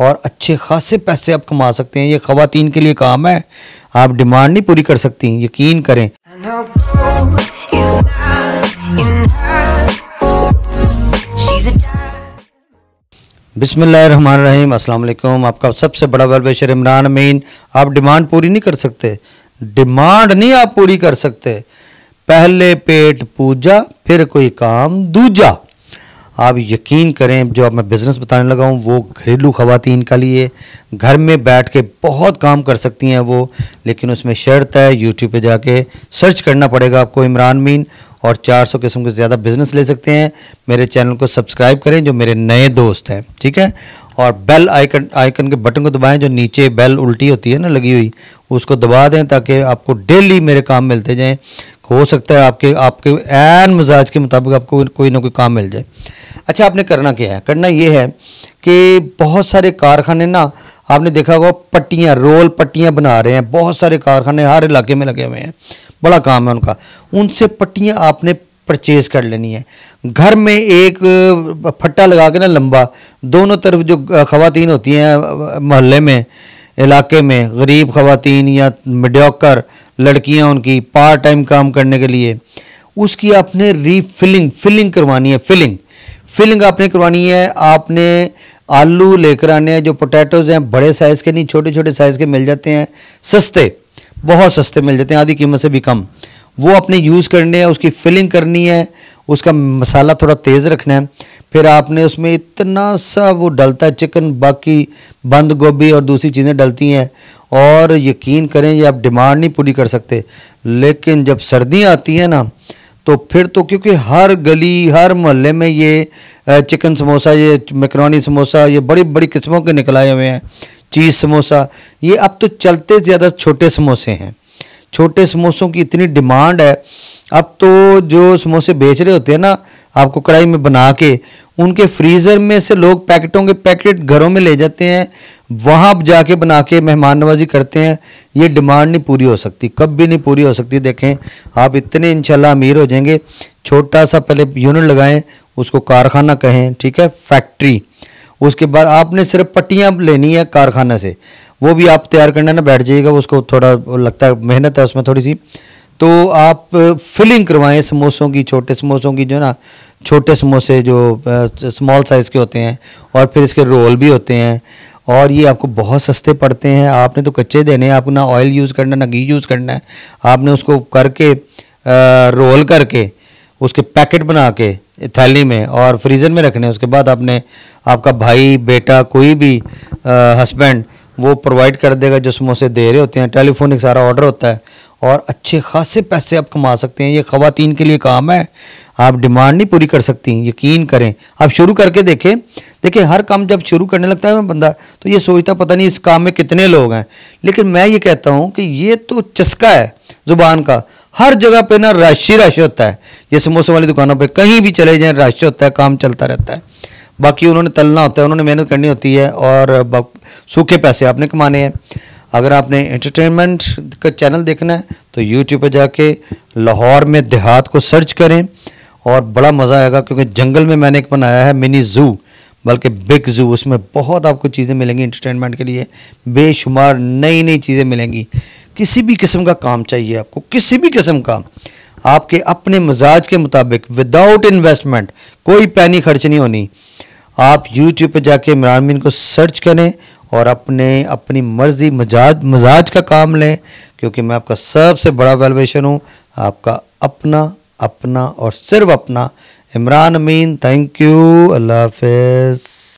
और अच्छे खासे पैसे आप कमा सकते हैं ये खातन के लिए काम है आप डिमांड नहीं पूरी कर सकती यकीन करें बिसमीम अल्लाम आपका सबसे बड़ा शर इमरान अमीन आप डिमांड पूरी नहीं कर सकते डिमांड नहीं आप पूरी कर सकते पहले पेट पूजा फिर कोई काम दूजा आप यकीन करें जो अब मैं बिज़नेस बताने लगा हूँ वो घरेलू खवातन का लिए घर में बैठ के बहुत काम कर सकती हैं वो लेकिन उसमें शर्त है यूट्यूब पे जाके सर्च करना पड़ेगा आपको इमरान मीन और 400 किस्म के ज़्यादा बिज़नेस ले सकते हैं मेरे चैनल को सब्सक्राइब करें जो मेरे नए दोस्त हैं ठीक है और बेल आइकन आइकन के बटन को दबाएं जो नीचे बेल उल्टी होती है ना लगी हुई उसको दबा दें ताकि आपको डेली मेरे काम मिलते जाएं हो सकता है आपके आपके एन मिजाज के मुताबिक आपको कोई ना कोई काम मिल जाए अच्छा आपने करना क्या है करना ये है कि बहुत सारे कारखाने ना आपने देखा होगा पट्टियाँ रोल पट्टियाँ बना रहे हैं बहुत सारे कारखाने हर इलाके में लगे हुए हैं बड़ा काम है उनका उनसे पट्टियाँ आपने परचेज कर लेनी है घर में एक फट्टा लगा के ना लंबा दोनों तरफ जो खातन होती हैं मोहल्ले में इलाके में गरीब खातन या मिडोकर लड़कियां उनकी पार्ट टाइम काम करने के लिए उसकी आपने रीफिलिंग फिलिंग करवानी है फिलिंग फिलिंग आपने करवानी है आपने आलू लेकर आने हैं जो पोटैटोज़ हैं बड़े साइज़ के नहीं छोटे छोटे साइज़ के मिल जाते हैं सस्ते बहुत सस्ते मिल जाते हैं आधी कीमत से भी कम वो आपने यूज़ करने हैं उसकी फिलिंग करनी है उसका मसाला थोड़ा तेज़ रखना है फिर आपने उसमें इतना सा वो डलता है चिकन बाकी बंद गोभी और दूसरी चीज़ें डलती हैं और यकीन करें ये आप डिमांड नहीं पूरी कर सकते लेकिन जब सर्दियाँ आती हैं ना तो फिर तो क्योंकि हर गली हर मोहल्ले में ये चिकन समोसा ये मैकरोनी समोसा ये बड़ी बड़ी किस्मों के निकल आए हुए हैं चीज़ समोसा ये अब तो चलते ज़्यादा छोटे समोसे हैं छोटे समोसों की इतनी डिमांड है अब तो जो समोसे बेच रहे होते हैं ना आपको कढ़ाई में बना के उनके फ्रीज़र में से लोग पैकेटों के पैकेट घरों में ले जाते हैं वहाँ जाके बना के मेहमान नवाजी करते हैं ये डिमांड नहीं पूरी हो सकती कब भी नहीं पूरी हो सकती देखें आप इतने इंशाल्लाह अमीर हो जाएंगे छोटा सा पहले यूनिट लगाएं उसको कारखाना कहें ठीक है फैक्ट्री उसके बाद आपने सिर्फ पट्टियाँ लेनी है कारखाना से वो भी आप तैयार करना ना बैठ जाइएगा उसको थोड़ा लगता है मेहनत है उसमें थोड़ी सी तो आप फिलिंग करवाएं समोसों की छोटे समोसों की जो ना छोटे समोसे जो स्मॉल साइज़ के होते हैं और फिर इसके रोल भी होते हैं और ये आपको बहुत सस्ते पड़ते हैं आपने तो कच्चे देने हैं आपको ना ऑयल यूज़ करना ना घी यूज़ करना है आपने उसको करके रोल करके उसके पैकेट बना के थैली में और फ्रीज़र में रखने उसके बाद आपने आपका भाई बेटा कोई भी हस्बैंड वो प्रोवाइड कर देगा जो समोसे दे रहे होते हैं टेलीफोनिक सारा ऑर्डर होता है और अच्छे खासे पैसे आप कमा सकते हैं ये खातन के लिए काम है आप डिमांड नहीं पूरी कर सकती यकीन करें आप शुरू करके देखें देखिए हर काम जब शुरू करने लगता है बंदा तो ये सोचता पता नहीं इस काम में कितने लोग हैं लेकिन मैं ये कहता हूँ कि ये तो चस्का है ज़ुबान का हर जगह पे ना रश ही रश होता है ये समोसे वाली दुकानों पे कहीं भी चले जाएं रश होता है काम चलता रहता है बाकी उन्होंने तलना होता है उन्होंने मेहनत करनी होती है और सूखे पैसे आपने कमाने हैं अगर आपने एंटरटेनमेंट का चैनल देखना है तो यूट्यूब पर जाके लाहौर में देहात को सर्च करें और बड़ा मज़ा आएगा क्योंकि जंगल में मैंने एक बनाया है मिनी ज़ू बल्कि बिग ज़ू उसमें बहुत आपको चीज़ें मिलेंगी इंटरटेनमेंट के लिए बेशुमार नई नई चीज़ें मिलेंगी किसी भी किस्म का काम चाहिए आपको किसी भी किस्म का आपके अपने मिजाज के मुताबिक विदाउट इन्वेस्टमेंट कोई पैनी खर्च नहीं होनी आप यूट्यूब पर जाके इमरान मीन को सर्च करें और अपने अपनी मर्ज़ी मजाज मजाज का काम लें क्योंकि मैं आपका सबसे बड़ा वेलवेशन हूँ आपका अपना अपना और सिर्फ अपना इमरान अमीन थैंक यू अल्लाह हाफ